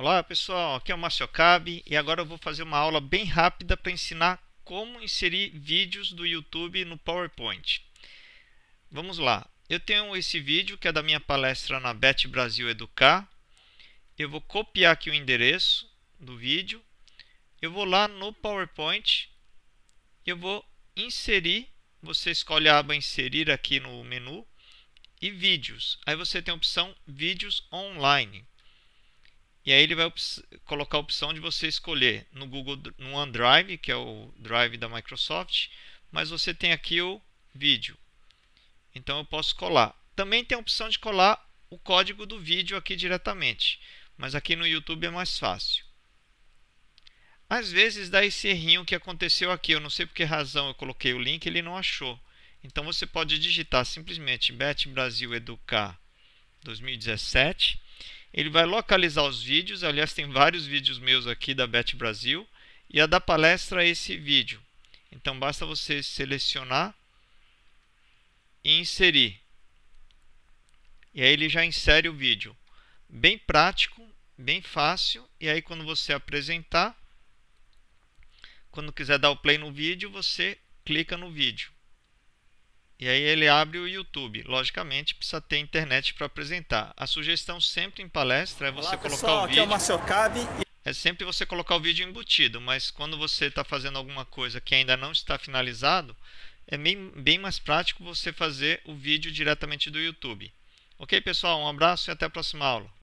Olá pessoal, aqui é o Márcio Cabe e agora eu vou fazer uma aula bem rápida para ensinar como inserir vídeos do YouTube no PowerPoint. Vamos lá, eu tenho esse vídeo que é da minha palestra na Bet Brasil Educar. Eu vou copiar aqui o endereço do vídeo, eu vou lá no PowerPoint, eu vou inserir, você escolhe a aba inserir aqui no menu e vídeos. Aí você tem a opção vídeos online. E aí ele vai colocar a opção de você escolher no Google no OneDrive, que é o Drive da Microsoft, mas você tem aqui o vídeo. Então eu posso colar. Também tem a opção de colar o código do vídeo aqui diretamente, mas aqui no YouTube é mais fácil. Às vezes dá esse errinho que aconteceu aqui, eu não sei por que razão eu coloquei o link, ele não achou. Então você pode digitar simplesmente Bet Brasil Educar 2017 ele vai localizar os vídeos, aliás, tem vários vídeos meus aqui da Bet Brasil, e a da palestra é esse vídeo. Então basta você selecionar e inserir. E aí ele já insere o vídeo. Bem prático, bem fácil, e aí quando você apresentar, quando quiser dar o play no vídeo, você clica no vídeo. E aí ele abre o YouTube. Logicamente, precisa ter internet para apresentar. A sugestão sempre em palestra é você Olá, colocar pessoal, o vídeo. Aqui é o Cabe. É sempre você colocar o vídeo embutido, mas quando você está fazendo alguma coisa que ainda não está finalizado, é bem, bem mais prático você fazer o vídeo diretamente do YouTube. Ok, pessoal? Um abraço e até a próxima aula.